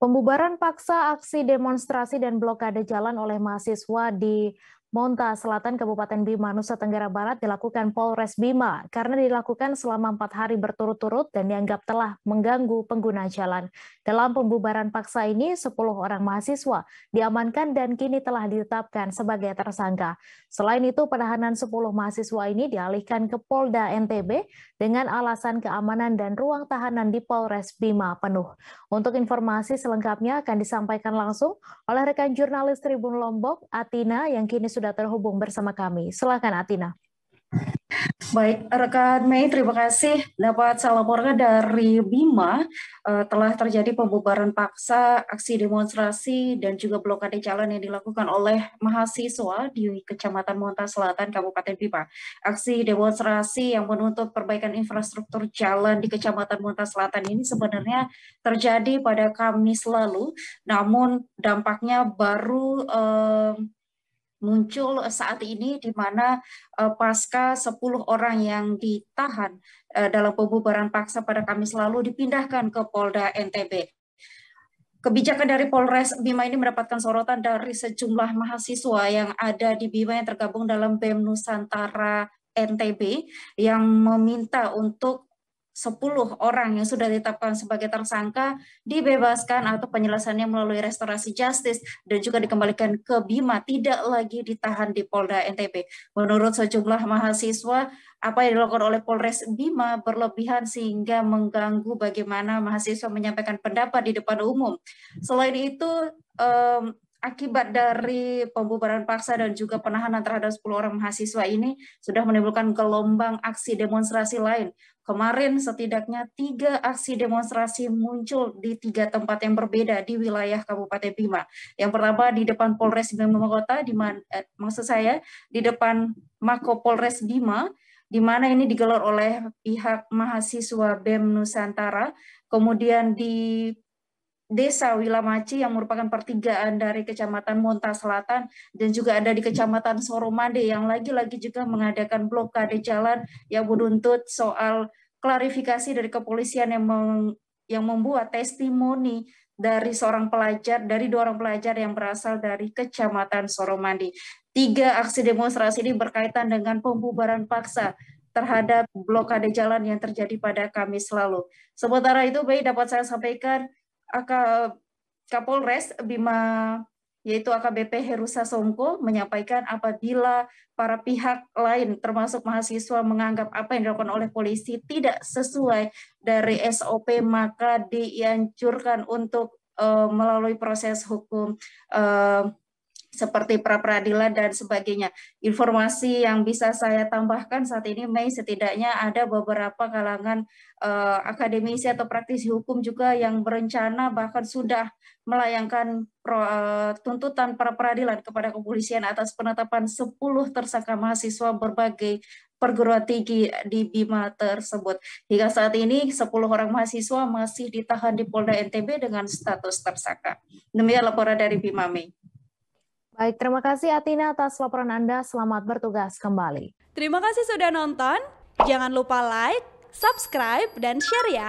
Pembubaran paksa aksi demonstrasi dan blokade jalan oleh mahasiswa di Monta Selatan Kabupaten Bima, Nusa Tenggara Barat dilakukan Polres Bima karena dilakukan selama empat hari berturut-turut dan dianggap telah mengganggu pengguna jalan. Dalam pembubaran paksa ini, 10 orang mahasiswa diamankan dan kini telah ditetapkan sebagai tersangka. Selain itu, penahanan 10 mahasiswa ini dialihkan ke Polda NTB dengan alasan keamanan dan ruang tahanan di Polres Bima penuh. Untuk informasi selengkapnya akan disampaikan langsung oleh rekan jurnalis Tribun Lombok, Atina, yang kini sudah sudah terhubung bersama kami. Silakan Atina. Baik, rekan Mei, terima kasih dapat saya laporkan dari Bima eh, telah terjadi pembubaran paksa, aksi demonstrasi, dan juga blokade jalan yang dilakukan oleh mahasiswa di Kecamatan Monta Selatan, Kabupaten Bima. Aksi demonstrasi yang menuntut perbaikan infrastruktur jalan di Kecamatan Monta Selatan ini sebenarnya terjadi pada Kamis lalu, namun dampaknya baru eh, muncul saat ini di mana eh, pasca 10 orang yang ditahan eh, dalam pembubaran paksa pada Kamis lalu dipindahkan ke Polda NTB. Kebijakan dari Polres Bima ini mendapatkan sorotan dari sejumlah mahasiswa yang ada di Bima yang tergabung dalam BEM Nusantara NTB yang meminta untuk 10 orang yang sudah ditetapkan sebagai tersangka dibebaskan atau penyelesaiannya melalui restorasi justice dan juga dikembalikan ke Bima tidak lagi ditahan di Polda NTB. Menurut sejumlah mahasiswa, apa yang dilakukan oleh Polres Bima berlebihan sehingga mengganggu bagaimana mahasiswa menyampaikan pendapat di depan umum. Selain itu, akibat hmm, hmm. dari pembubaran paksa dan juga penahanan terhadap 10 orang mahasiswa ini sudah menimbulkan gelombang aksi demonstrasi lain. Kemarin setidaknya tiga aksi demonstrasi muncul di tiga tempat yang berbeda di wilayah Kabupaten Bima. Yang pertama di depan Polres Bima Kota, di man, eh, maksud saya di depan Mako Polres Bima, di mana ini digelar oleh pihak mahasiswa BEM Nusantara. Kemudian di desa Wilamaci yang merupakan pertigaan dari Kecamatan Monta Selatan dan juga ada di Kecamatan Soromande yang lagi-lagi juga mengadakan blokade jalan yang menuntut soal klarifikasi dari kepolisian yang meng, yang membuat testimoni dari seorang pelajar dari dua orang pelajar yang berasal dari Kecamatan Soromande. Tiga aksi demonstrasi ini berkaitan dengan pembubaran paksa terhadap blokade jalan yang terjadi pada Kamis lalu. Sementara itu, baik dapat saya sampaikan AK, Kapolres Bima yaitu AKBP Herusa Songko menyampaikan apabila para pihak lain termasuk mahasiswa menganggap apa yang dilakukan oleh polisi tidak sesuai dari SOP maka dianjurkan untuk uh, melalui proses hukum uh, seperti pra peradilan dan sebagainya. Informasi yang bisa saya tambahkan saat ini Mei setidaknya ada beberapa kalangan uh, akademisi atau praktisi hukum juga yang berencana bahkan sudah melayangkan pro, uh, tuntutan pra peradilan kepada kepolisian atas penetapan 10 tersangka mahasiswa berbagai perguruan tinggi di Bima tersebut. Hingga saat ini 10 orang mahasiswa masih ditahan di Polda NTB dengan status tersangka. Demikian laporan dari Bima Mei. Baik, terima kasih Atina atas laporan Anda. Selamat bertugas kembali. Terima kasih sudah nonton. Jangan lupa like, subscribe, dan share ya.